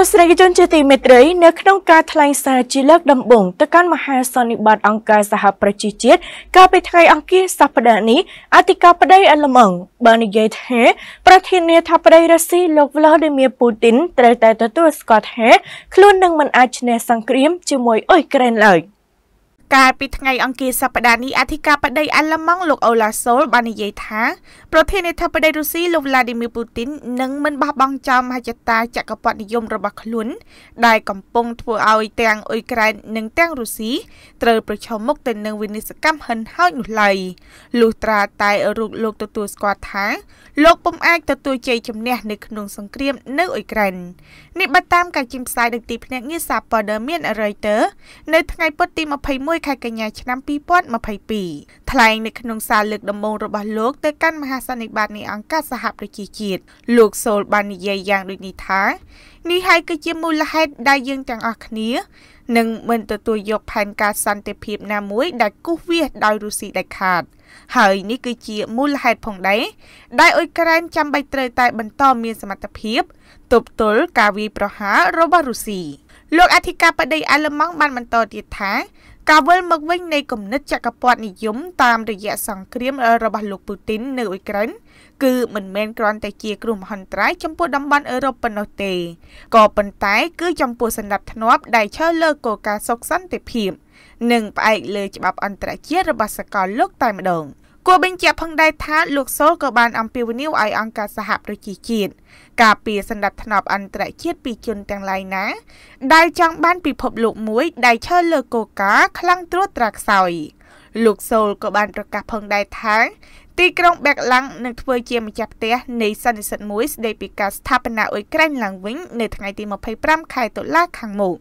ទស្សនិកជនជាទីមេត្រីនៅក្នុងការថ្លែងសារជាលើកដំបូងទៅកាន់មហាសន្និបាតអង្គការសហប្រជាជាតិកាលពីថ្ងៃអង្គារសប្តាហ៍នេះអធិការប្តីអលម៉ង់បាននិយាយថាប្រធានាធិបតីរុស្ស៊ីលោក Vladimir Putin ត្រូវតែទទួលស្គាល់ថាខ្លួននឹងមិនអាចឈ្នះសង្គ្រាមជាមួយអ៊ុយក្រែនឡើយ។កាលពីថ្ងៃអង្គារសប្តាហ៍នេះអធិការបដីអាល្លឺម៉ង់លោកអូឡាសូលបាននិយាយថាប្រធានាធិបតីរុស្ស៊ីលោក Vladimir Putin នឹងមិនបោះបង់ចោលមហិច្ឆតាចក្រពត្តិនិយមរបស់ខ្លួនដែលកំពុងធ្វើឲ្យទាំងអ៊ុយក្រែននិងទាំងរុស្ស៊ីត្រូវប្រឈមមុខទៅនឹងវិនិស្សកម្មហិនហោចនោះឡើយលុះត្រាតែរូបលោកទទួលស្គាល់ថាលោកពុំអាចទទួលជ័យជំនះនៅក្នុងសង្គ្រាមនៅអ៊ុយក្រែននេះបើតាមការចេញផ្សាយដោយទីភ្នាក់ងារសារព័ត៌មាន Reuters នៅថ្ងៃពុធទី21 16ខែកញ្ញាឆ្នាំ2022ថ្លែងនៅក្នុងសារលើកដំបូងរបស់លោកទៅកាន់មហាសន្និបាតនៃអង្គការសហប្រជាជាតិលោកសូលបាននិយាយយ៉ាងដូចនេះថានេះហើយគឺជាមូលហេតុដែលយើងទាំងអស់គ្នានឹងមិនទទួលយកផែនការសន្តិភាពណាមួយ ដែលគូសវាសដោយរុស្ស៊ីដាច់ខាតហើយនេះគឺជាមូលហេតុផងដែរដែលអ៊ុយក្រែនចាំបាច់ត្រូវតែបន្តមានសមត្ថភាព ទប់ទល់ការវាយប្រហាររបស់រុស្ស៊ីលោកអធិការបតីអាល្លឺម៉ង់បានបន្តទៀតថាការវិលមកវិញនៃគំនិតចក្រពត្តិនិយមតាម រយៈសង្គ្រាម របស់លោកពូទីននៅអ៊ុយក្រែនគឺមិនមែនគ្រាន់តែជាគ្រោះមហន្តរាយចំពោះតំបន់អឺរ៉ុបប៉ុណ្ណោះទេក៏ប៉ុន្តែគឺចំពោះសន្តិភាពដែលឈរលើគោលការណ៍សុខសន្តិភាពនិងផ្អែកលើច្បាប់អន្តរជាតិរបស់សកលលោកតែម្ដង។គួរបញ្ជាក់ផងដែរថាលោកសូលក៏បាន អំពាវនាវឲ្យអង្គការសហប្រជាជាតិការពារសន្តិភាពអន្តរជាតិពីជនទាំងឡាយណា ដែលចង់បាន ពិភពលោកមួយដែលឈរលើគោលការណ៍ខ្លាំងត្រួតត្រាខ្សោយលោកសូលក៏បានប្រកាសផងដែរថាទីក្រុងបែកឡាំងនឹងធ្វើជាម្ចាស់ផ្ទះនៃសន្និសីទមួយស្តីពីការស្ថាបនាអ៊ុយក្រែនឡើងវិញនៅថ្ងៃទី25ខែតុលាខាងមុខ